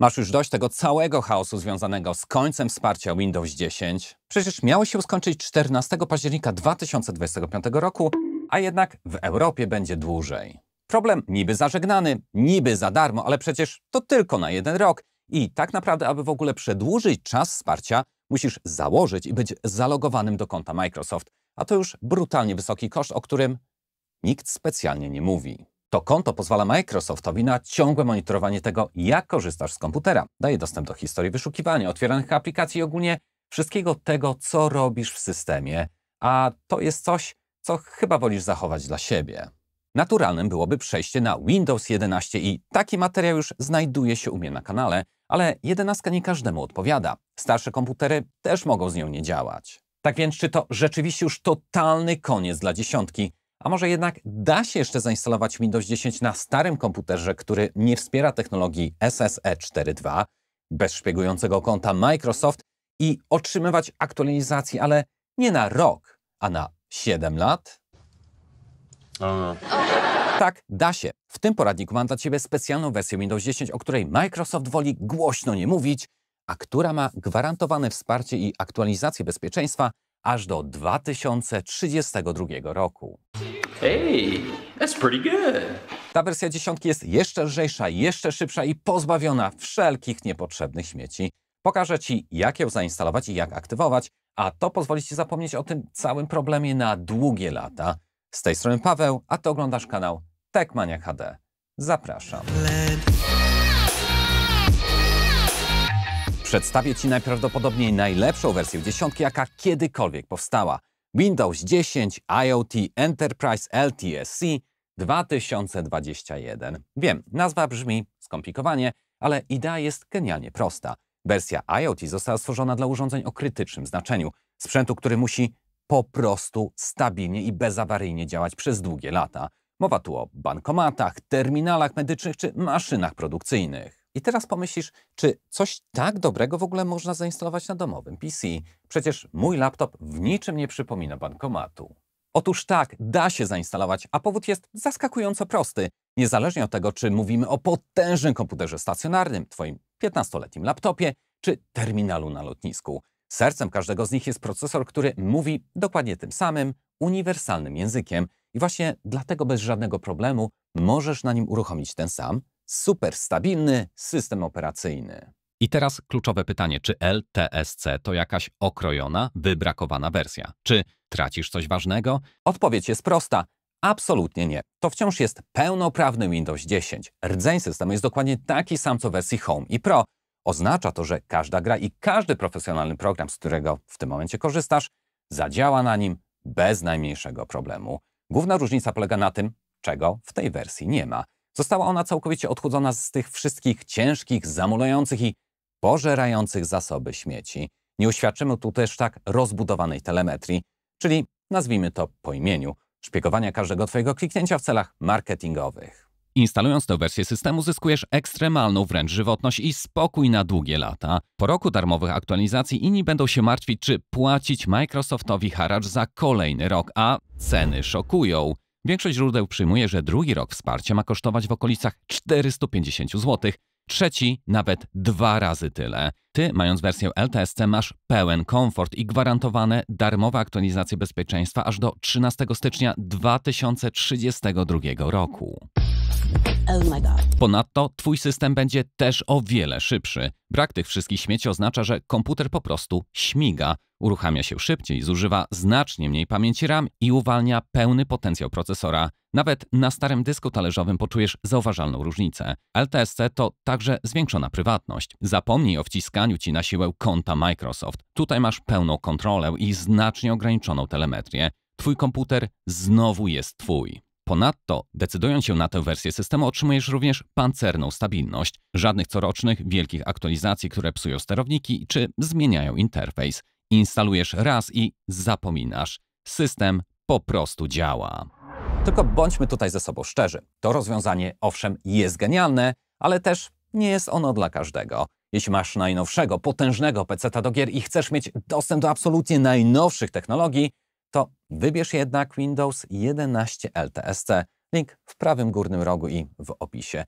Masz już dość tego całego chaosu związanego z końcem wsparcia Windows 10. Przecież miało się skończyć 14 października 2025 roku, a jednak w Europie będzie dłużej. Problem niby zażegnany, niby za darmo, ale przecież to tylko na jeden rok. I tak naprawdę, aby w ogóle przedłużyć czas wsparcia, musisz założyć i być zalogowanym do konta Microsoft. A to już brutalnie wysoki koszt, o którym nikt specjalnie nie mówi. To konto pozwala Microsoftowi na ciągłe monitorowanie tego, jak korzystasz z komputera. Daje dostęp do historii wyszukiwania, otwieranych aplikacji i ogólnie wszystkiego tego, co robisz w systemie, a to jest coś, co chyba wolisz zachować dla siebie. Naturalnym byłoby przejście na Windows 11 i taki materiał już znajduje się u mnie na kanale, ale 11 nie każdemu odpowiada. Starsze komputery też mogą z nią nie działać. Tak więc, czy to rzeczywiście już totalny koniec dla dziesiątki? A może jednak da się jeszcze zainstalować Windows 10 na starym komputerze, który nie wspiera technologii SSE 4.2, bez szpiegującego konta Microsoft i otrzymywać aktualizacji, ale nie na rok, a na 7 lat? Tak, da się. W tym poradniku mam dla Ciebie specjalną wersję Windows 10, o której Microsoft woli głośno nie mówić, a która ma gwarantowane wsparcie i aktualizację bezpieczeństwa aż do 2032 roku. Hey, that's pretty good. Ta wersja dziesiątki jest jeszcze lżejsza, jeszcze szybsza i pozbawiona wszelkich niepotrzebnych śmieci. Pokażę Ci, jak ją zainstalować i jak aktywować, a to pozwoli Ci zapomnieć o tym całym problemie na długie lata. Z tej strony Paweł, a Ty oglądasz kanał Techmania HD. Zapraszam. Przedstawię Ci najprawdopodobniej najlepszą wersję dziesiątki, jaka kiedykolwiek powstała. Windows 10 IoT Enterprise LTSC 2021. Wiem, nazwa brzmi skomplikowanie, ale idea jest genialnie prosta. Wersja IoT została stworzona dla urządzeń o krytycznym znaczeniu. Sprzętu, który musi po prostu stabilnie i bezawaryjnie działać przez długie lata. Mowa tu o bankomatach, terminalach medycznych czy maszynach produkcyjnych. I teraz pomyślisz, czy coś tak dobrego w ogóle można zainstalować na domowym PC? Przecież mój laptop w niczym nie przypomina bankomatu. Otóż tak, da się zainstalować, a powód jest zaskakująco prosty. Niezależnie od tego, czy mówimy o potężnym komputerze stacjonarnym, twoim 15-letnim laptopie, czy terminalu na lotnisku. Sercem każdego z nich jest procesor, który mówi dokładnie tym samym, uniwersalnym językiem i właśnie dlatego bez żadnego problemu możesz na nim uruchomić ten sam Super stabilny system operacyjny. I teraz kluczowe pytanie, czy LTSC to jakaś okrojona, wybrakowana wersja? Czy tracisz coś ważnego? Odpowiedź jest prosta. Absolutnie nie. To wciąż jest pełnoprawny Windows 10. Rdzeń systemu jest dokładnie taki sam co w wersji Home i Pro. Oznacza to, że każda gra i każdy profesjonalny program, z którego w tym momencie korzystasz, zadziała na nim bez najmniejszego problemu. Główna różnica polega na tym, czego w tej wersji nie ma. Została ona całkowicie odchudzona z tych wszystkich ciężkich, zamulających i pożerających zasoby śmieci. Nie uświadczymy tu też tak rozbudowanej telemetrii, czyli nazwijmy to po imieniu, szpiegowania każdego Twojego kliknięcia w celach marketingowych. Instalując tę wersję systemu zyskujesz ekstremalną wręcz żywotność i spokój na długie lata. Po roku darmowych aktualizacji inni będą się martwić, czy płacić Microsoftowi haracz za kolejny rok, a ceny szokują. Większość źródeł przyjmuje, że drugi rok wsparcia ma kosztować w okolicach 450 zł, trzeci nawet dwa razy tyle. Ty, mając wersję LTSC, masz pełen komfort i gwarantowane darmowe aktualizacje bezpieczeństwa aż do 13 stycznia 2032 roku. Oh Ponadto Twój system będzie też o wiele szybszy. Brak tych wszystkich śmieci oznacza, że komputer po prostu śmiga, uruchamia się szybciej, zużywa znacznie mniej pamięci RAM i uwalnia pełny potencjał procesora. Nawet na starym dysku talerzowym poczujesz zauważalną różnicę. LTSC to także zwiększona prywatność. Zapomnij o wciskaniu ci na siłę konta Microsoft. Tutaj masz pełną kontrolę i znacznie ograniczoną telemetrię. Twój komputer znowu jest twój. Ponadto, decydując się na tę wersję systemu, otrzymujesz również pancerną stabilność, żadnych corocznych wielkich aktualizacji, które psują sterowniki czy zmieniają interfejs. Instalujesz raz i zapominasz. System po prostu działa. Tylko bądźmy tutaj ze sobą szczerzy. To rozwiązanie owszem jest genialne, ale też nie jest ono dla każdego. Jeśli masz najnowszego, potężnego pc do gier i chcesz mieć dostęp do absolutnie najnowszych technologii, to wybierz jednak Windows 11 LTSC. Link w prawym górnym rogu i w opisie.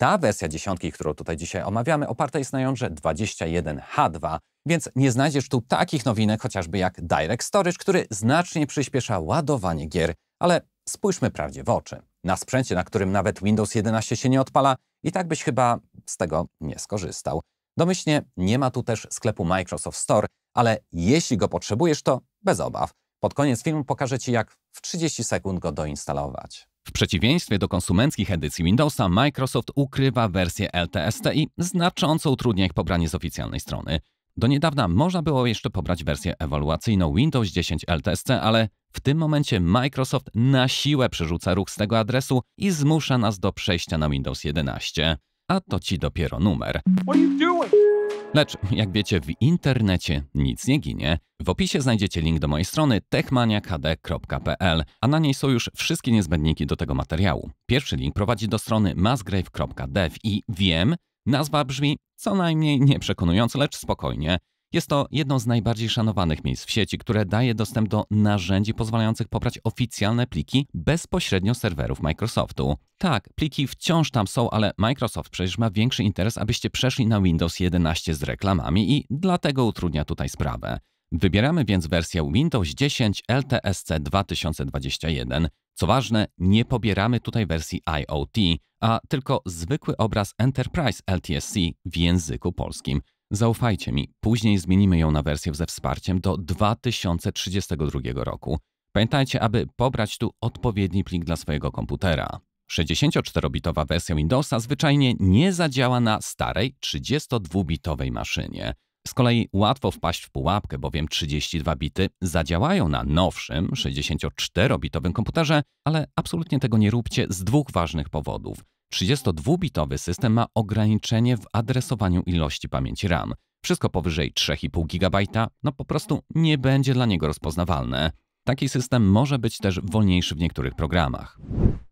Ta wersja dziesiątki, którą tutaj dzisiaj omawiamy, oparta jest na jądrze 21H2, więc nie znajdziesz tu takich nowinek chociażby jak Direct Storage, który znacznie przyspiesza ładowanie gier, ale spójrzmy prawdzie w oczy. Na sprzęcie, na którym nawet Windows 11 się nie odpala, i tak byś chyba z tego nie skorzystał. Domyślnie nie ma tu też sklepu Microsoft Store, ale jeśli go potrzebujesz, to bez obaw. Pod koniec filmu pokażę Ci, jak w 30 sekund go doinstalować. W przeciwieństwie do konsumenckich edycji Windowsa, Microsoft ukrywa wersję LTST i znacząco utrudnia ich pobranie z oficjalnej strony. Do niedawna można było jeszcze pobrać wersję ewaluacyjną Windows 10 LTSC, ale w tym momencie Microsoft na siłę przerzuca ruch z tego adresu i zmusza nas do przejścia na Windows 11. A to ci dopiero numer. What are you doing? Lecz, jak wiecie, w internecie nic nie ginie. W opisie znajdziecie link do mojej strony techmaniakd.pl, a na niej są już wszystkie niezbędniki do tego materiału. Pierwszy link prowadzi do strony masgrave.dev i wiem, nazwa brzmi co najmniej nieprzekonująco, lecz spokojnie. Jest to jedno z najbardziej szanowanych miejsc w sieci, które daje dostęp do narzędzi pozwalających pobrać oficjalne pliki bezpośrednio serwerów Microsoftu. Tak, pliki wciąż tam są, ale Microsoft przecież ma większy interes, abyście przeszli na Windows 11 z reklamami i dlatego utrudnia tutaj sprawę. Wybieramy więc wersję Windows 10 LTSC 2021. Co ważne, nie pobieramy tutaj wersji IoT, a tylko zwykły obraz Enterprise LTSC w języku polskim. Zaufajcie mi, później zmienimy ją na wersję ze wsparciem do 2032 roku. Pamiętajcie, aby pobrać tu odpowiedni plik dla swojego komputera. 64-bitowa wersja Windowsa zwyczajnie nie zadziała na starej 32-bitowej maszynie. Z kolei łatwo wpaść w pułapkę, bowiem 32 bity zadziałają na nowszym 64-bitowym komputerze, ale absolutnie tego nie róbcie z dwóch ważnych powodów. 32-bitowy system ma ograniczenie w adresowaniu ilości pamięci RAM. Wszystko powyżej 3,5 GB no po prostu nie będzie dla niego rozpoznawalne. Taki system może być też wolniejszy w niektórych programach.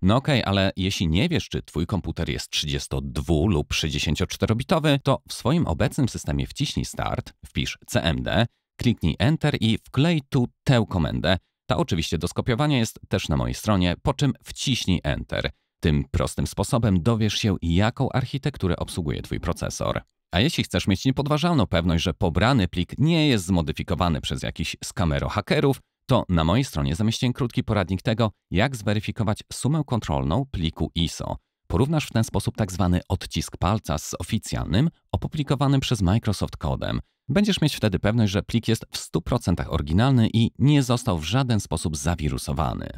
No okej, okay, ale jeśli nie wiesz, czy twój komputer jest 32 lub 64-bitowy, to w swoim obecnym systemie wciśnij Start, wpisz CMD, kliknij Enter i wklej tu tę komendę. Ta oczywiście do skopiowania jest też na mojej stronie, po czym wciśnij Enter. Tym prostym sposobem dowiesz się, jaką architekturę obsługuje Twój procesor. A jeśli chcesz mieć niepodważalną pewność, że pobrany plik nie jest zmodyfikowany przez jakiś skamero hakerów, to na mojej stronie zamieściłem krótki poradnik tego, jak zweryfikować sumę kontrolną pliku ISO. Porównasz w ten sposób tzw. Tak odcisk palca z oficjalnym, opublikowanym przez Microsoft kodem. Będziesz mieć wtedy pewność, że plik jest w 100% oryginalny i nie został w żaden sposób zawirusowany.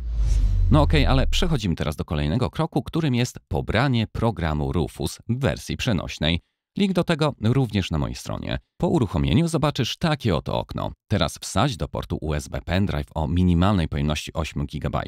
No okej, okay, ale przechodzimy teraz do kolejnego kroku, którym jest pobranie programu Rufus w wersji przenośnej. Link do tego również na mojej stronie. Po uruchomieniu zobaczysz takie oto okno. Teraz wsadź do portu USB pendrive o minimalnej pojemności 8 GB.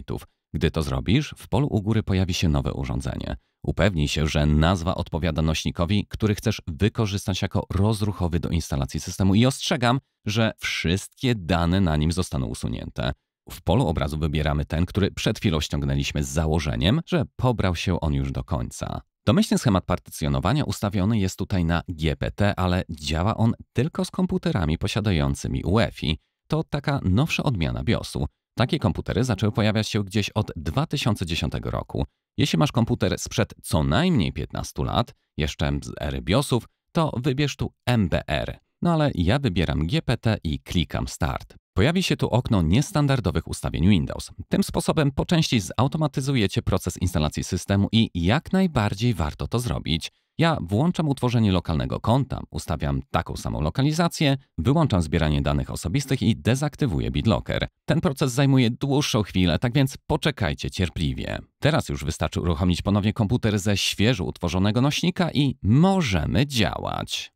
Gdy to zrobisz, w polu u góry pojawi się nowe urządzenie. Upewnij się, że nazwa odpowiada nośnikowi, który chcesz wykorzystać jako rozruchowy do instalacji systemu i ostrzegam, że wszystkie dane na nim zostaną usunięte. W polu obrazu wybieramy ten, który przed chwilą ściągnęliśmy z założeniem, że pobrał się on już do końca. Domyślny schemat partycjonowania ustawiony jest tutaj na GPT, ale działa on tylko z komputerami posiadającymi UEFI. To taka nowsza odmiana BIOSu. Takie komputery zaczęły pojawiać się gdzieś od 2010 roku. Jeśli masz komputer sprzed co najmniej 15 lat, jeszcze z ery BIOSów, to wybierz tu MBR. No ale ja wybieram GPT i klikam Start. Pojawi się tu okno niestandardowych ustawień Windows. Tym sposobem po części zautomatyzujecie proces instalacji systemu i jak najbardziej warto to zrobić. Ja włączam utworzenie lokalnego konta, ustawiam taką samą lokalizację, wyłączam zbieranie danych osobistych i dezaktywuję BitLocker. Ten proces zajmuje dłuższą chwilę, tak więc poczekajcie cierpliwie. Teraz już wystarczy uruchomić ponownie komputer ze świeżo utworzonego nośnika i możemy działać.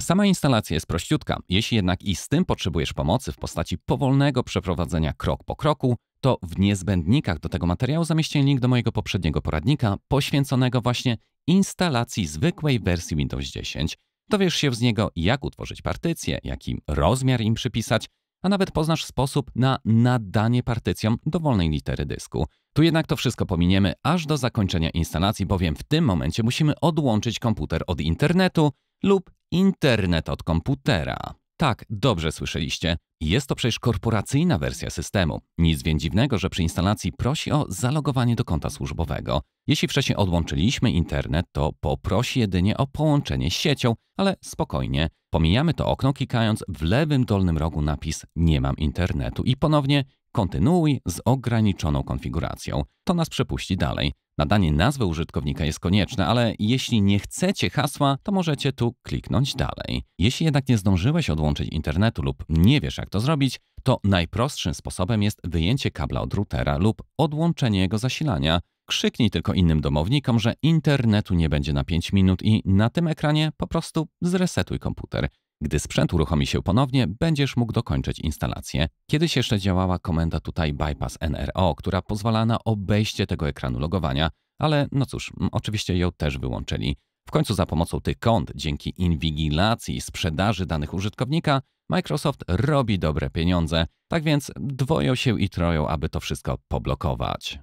Sama instalacja jest prościutka. Jeśli jednak i z tym potrzebujesz pomocy w postaci powolnego przeprowadzenia krok po kroku, to w niezbędnikach do tego materiału zamieścię link do mojego poprzedniego poradnika poświęconego właśnie instalacji zwykłej wersji Windows 10. Dowiesz się z niego, jak utworzyć partycje, jaki rozmiar im przypisać, a nawet poznasz sposób na nadanie partycjom dowolnej litery dysku. Tu jednak to wszystko pominiemy aż do zakończenia instalacji, bowiem w tym momencie musimy odłączyć komputer od internetu lub internet od komputera. Tak, dobrze słyszeliście. Jest to przecież korporacyjna wersja systemu. Nic więc dziwnego, że przy instalacji prosi o zalogowanie do konta służbowego. Jeśli wcześniej odłączyliśmy internet, to poprosi jedynie o połączenie z siecią, ale spokojnie. Pomijamy to okno klikając w lewym dolnym rogu napis Nie mam internetu i ponownie Kontynuuj z ograniczoną konfiguracją. To nas przepuści dalej. Nadanie nazwy użytkownika jest konieczne, ale jeśli nie chcecie hasła, to możecie tu kliknąć dalej. Jeśli jednak nie zdążyłeś odłączyć internetu lub nie wiesz jak to zrobić, to najprostszym sposobem jest wyjęcie kabla od routera lub odłączenie jego zasilania. Krzyknij tylko innym domownikom, że internetu nie będzie na 5 minut i na tym ekranie po prostu zresetuj komputer. Gdy sprzęt uruchomi się ponownie, będziesz mógł dokończyć instalację. Kiedyś jeszcze działała komenda tutaj Bypass NRO, która pozwala na obejście tego ekranu logowania, ale no cóż, mm, oczywiście ją też wyłączyli. W końcu za pomocą tych kont, dzięki inwigilacji i sprzedaży danych użytkownika, Microsoft robi dobre pieniądze, tak więc dwoją się i troją, aby to wszystko poblokować.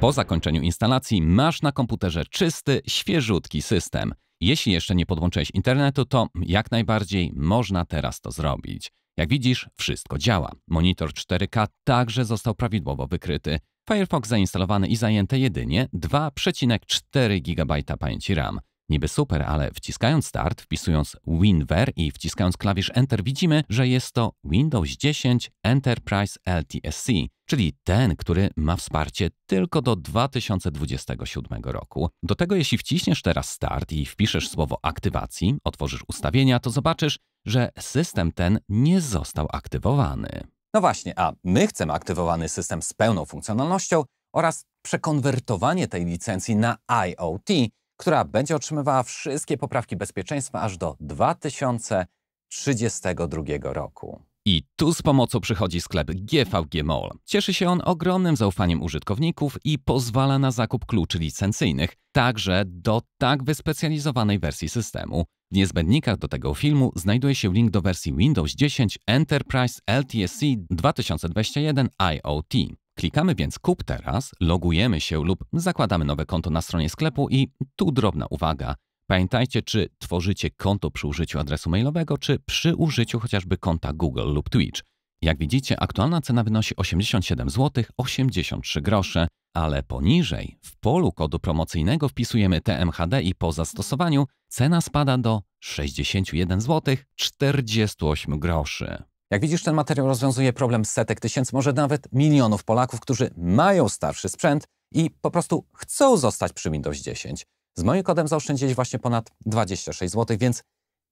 Po zakończeniu instalacji masz na komputerze czysty, świeżutki system – jeśli jeszcze nie podłączyłeś internetu, to jak najbardziej można teraz to zrobić. Jak widzisz, wszystko działa. Monitor 4K także został prawidłowo wykryty. Firefox zainstalowany i zajęte jedynie 2,4 GB pamięci RAM. Niby super, ale wciskając start, wpisując Winver i wciskając klawisz Enter widzimy, że jest to Windows 10 Enterprise LTSC, czyli ten, który ma wsparcie tylko do 2027 roku. Do tego jeśli wciśniesz teraz start i wpiszesz słowo aktywacji, otworzysz ustawienia, to zobaczysz, że system ten nie został aktywowany. No właśnie, a my chcemy aktywowany system z pełną funkcjonalnością oraz przekonwertowanie tej licencji na IoT, która będzie otrzymywała wszystkie poprawki bezpieczeństwa aż do 2032 roku. I tu z pomocą przychodzi sklep GVG Mall. Cieszy się on ogromnym zaufaniem użytkowników i pozwala na zakup kluczy licencyjnych, także do tak wyspecjalizowanej wersji systemu. W niezbędnikach do tego filmu znajduje się link do wersji Windows 10 Enterprise LTSC 2021 IoT. Klikamy więc kup teraz, logujemy się lub zakładamy nowe konto na stronie sklepu i tu drobna uwaga. Pamiętajcie, czy tworzycie konto przy użyciu adresu mailowego, czy przy użyciu chociażby konta Google lub Twitch. Jak widzicie, aktualna cena wynosi 87 zł 83 grosze, ale poniżej w polu kodu promocyjnego wpisujemy TMHD i po zastosowaniu cena spada do 61 zł 48 groszy. Jak widzisz, ten materiał rozwiązuje problem setek tysięcy, może nawet milionów Polaków, którzy mają starszy sprzęt i po prostu chcą zostać przy Windows 10. Z moim kodem zaoszczędziłeś właśnie ponad 26 zł, więc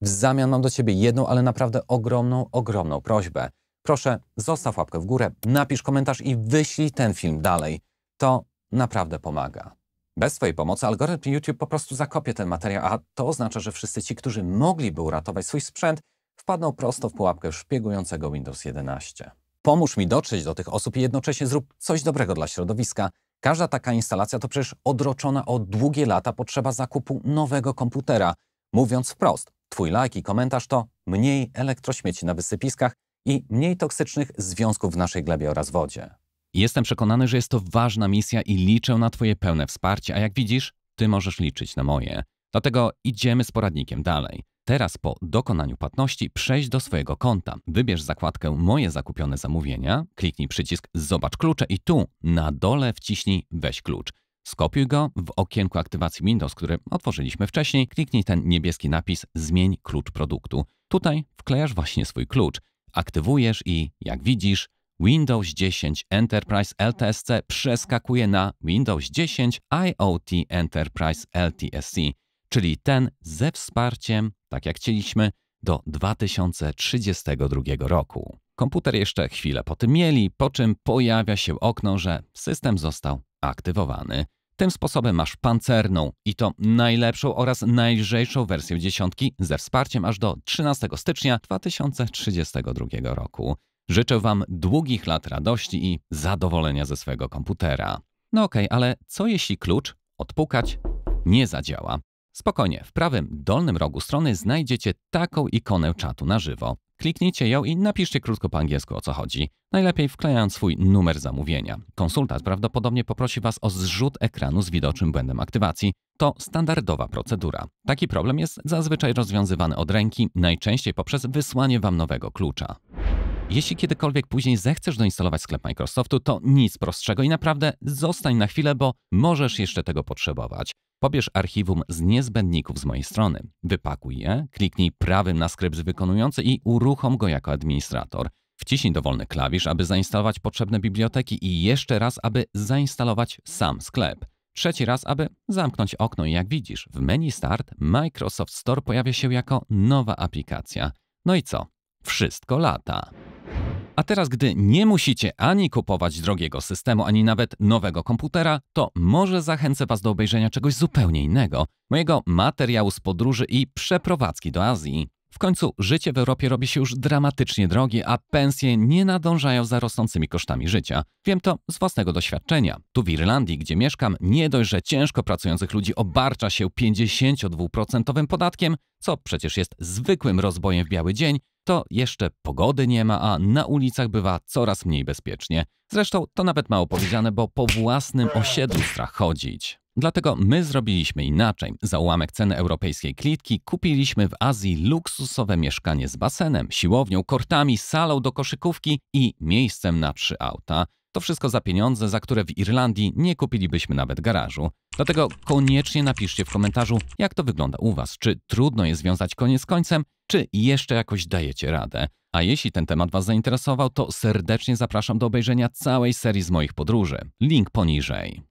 w zamian mam do Ciebie jedną, ale naprawdę ogromną, ogromną prośbę. Proszę, zostaw łapkę w górę, napisz komentarz i wyślij ten film dalej. To naprawdę pomaga. Bez Twojej pomocy algorytm YouTube po prostu zakopie ten materiał, a to oznacza, że wszyscy ci, którzy mogliby uratować swój sprzęt, wpadną prosto w pułapkę szpiegującego Windows 11. Pomóż mi dotrzeć do tych osób i jednocześnie zrób coś dobrego dla środowiska. Każda taka instalacja to przecież odroczona o długie lata potrzeba zakupu nowego komputera. Mówiąc wprost, Twój like i komentarz to mniej elektrośmieci na wysypiskach i mniej toksycznych związków w naszej glebie oraz wodzie. Jestem przekonany, że jest to ważna misja i liczę na Twoje pełne wsparcie, a jak widzisz, Ty możesz liczyć na moje. Dlatego idziemy z poradnikiem dalej. Teraz po dokonaniu płatności przejdź do swojego konta. Wybierz zakładkę Moje zakupione zamówienia, kliknij przycisk Zobacz klucze i tu na dole wciśnij Weź klucz. Skopiuj go w okienku aktywacji Windows, który otworzyliśmy wcześniej. Kliknij ten niebieski napis Zmień klucz produktu. Tutaj wklejasz właśnie swój klucz, aktywujesz i jak widzisz, Windows 10 Enterprise LTSC przeskakuje na Windows 10 IoT Enterprise LTSC, czyli ten ze wsparciem tak jak chcieliśmy, do 2032 roku. Komputer jeszcze chwilę po tym mieli, po czym pojawia się okno, że system został aktywowany. Tym sposobem masz pancerną i to najlepszą oraz najlżejszą wersję dziesiątki ze wsparciem aż do 13 stycznia 2032 roku. Życzę Wam długich lat radości i zadowolenia ze swojego komputera. No okej, okay, ale co jeśli klucz odpukać nie zadziała? Spokojnie, w prawym dolnym rogu strony znajdziecie taką ikonę czatu na żywo. Kliknijcie ją i napiszcie krótko po angielsku o co chodzi, najlepiej wklejając swój numer zamówienia. Konsultant prawdopodobnie poprosi Was o zrzut ekranu z widocznym błędem aktywacji. To standardowa procedura. Taki problem jest zazwyczaj rozwiązywany od ręki, najczęściej poprzez wysłanie Wam nowego klucza. Jeśli kiedykolwiek później zechcesz doinstalować sklep Microsoftu, to nic prostszego i naprawdę zostań na chwilę, bo możesz jeszcze tego potrzebować. Pobierz archiwum z niezbędników z mojej strony, wypakuj je, kliknij prawym na skrypt wykonujący i uruchom go jako administrator. Wciśnij dowolny klawisz, aby zainstalować potrzebne biblioteki i jeszcze raz, aby zainstalować sam sklep. Trzeci raz, aby zamknąć okno i jak widzisz, w menu Start Microsoft Store pojawia się jako nowa aplikacja. No i co? Wszystko lata. A teraz, gdy nie musicie ani kupować drogiego systemu, ani nawet nowego komputera, to może zachęcę Was do obejrzenia czegoś zupełnie innego mojego materiału z podróży i przeprowadzki do Azji. W końcu życie w Europie robi się już dramatycznie drogie, a pensje nie nadążają za rosnącymi kosztami życia. Wiem to z własnego doświadczenia. Tu w Irlandii, gdzie mieszkam, nie dość, że ciężko pracujących ludzi obarcza się 52% podatkiem, co przecież jest zwykłym rozbojem w biały dzień, to jeszcze pogody nie ma, a na ulicach bywa coraz mniej bezpiecznie. Zresztą to nawet mało powiedziane, bo po własnym osiedlu strach chodzić. Dlatego my zrobiliśmy inaczej. Za ułamek ceny europejskiej klitki kupiliśmy w Azji luksusowe mieszkanie z basenem, siłownią, kortami, salą do koszykówki i miejscem na trzy auta. To wszystko za pieniądze, za które w Irlandii nie kupilibyśmy nawet garażu. Dlatego koniecznie napiszcie w komentarzu, jak to wygląda u Was. Czy trudno jest związać koniec z końcem, czy jeszcze jakoś dajecie radę? A jeśli ten temat Was zainteresował, to serdecznie zapraszam do obejrzenia całej serii z moich podróży. Link poniżej.